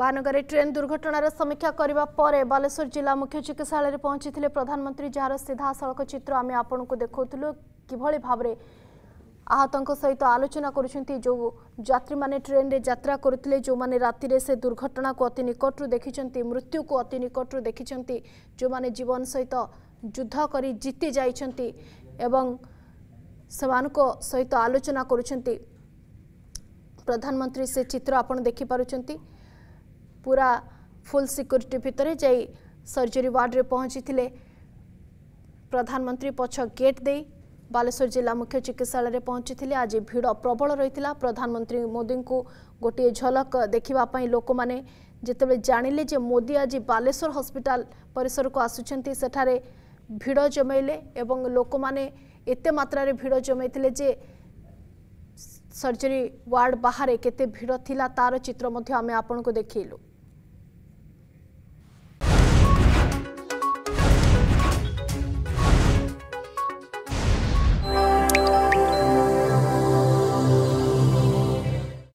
ভানগরে train দুর্ঘটনার সমীক্ষা করা পরে বালেশ্বর জেলা মুখ্য চিকিৎসালয়ে পৌঁছিলে প্রধানমন্ত্রী যার সিধাসলখ চিত্র আমি আপনার দেখুলু কিভাবে ভাবে আহতঙ্ক সহিত আলোচনা করছেন যে যাত্রী মানে ট্রেনে যাত্রা করুলে যে রাতে সে দুর্ঘটনা অতি নিকটু দেখিছেন মৃত্যুক অতি নিকটু দেখিছেন যে জীবন সহিত যুদ্ধ করে জিতি যাই এবং সে সহিত আলোচনা করছেন প্রধানমন্ত্রী সে চিত্র আপনার দেখিপারুচ্ছেন ପୁରା ଫୁଲ୍ ସିକ୍ୟୁରିଟି ଭିତରେ ଯାଇ ସର୍ଜରୀ ୱାର୍ଡ଼ରେ ପହଞ୍ଚିଥିଲେ ପ୍ରଧାନମନ୍ତ୍ରୀ ପଛ ଗେଟ୍ ଦେଇ ବାଲେଶ୍ୱର ଜିଲ୍ଲା ମୁଖ୍ୟ ଚିକିତ୍ସାଳୟରେ ପହଞ୍ଚିଥିଲେ ଆଜି ଭିଡ଼ ପ୍ରବଳ ରହିଥିଲା ପ୍ରଧାନମନ୍ତ୍ରୀ ମୋଦିଙ୍କୁ ଗୋଟିଏ ଝଲକ ଦେଖିବା ପାଇଁ ଲୋକମାନେ ଯେତେବେଳେ ଜାଣିଲେ ଯେ ମୋଦି ଆଜି ବାଲେଶ୍ୱର ହସ୍ପିଟାଲ ପରିସରକୁ ଆସୁଛନ୍ତି ସେଠାରେ ଭିଡ଼ ଜମାଇଲେ ଏବଂ ଲୋକମାନେ ଏତେ ମାତ୍ରାରେ ଭିଡ଼ ଜମାଇଥିଲେ ଯେ ସର୍ଜରୀ ୱାର୍ଡ଼ ବାହାରେ କେତେ ଭିଡ଼ ଥିଲା ତାର ଚିତ୍ର ମଧ୍ୟ ଆମେ ଆପଣଙ୍କୁ ଦେଖାଇଲୁ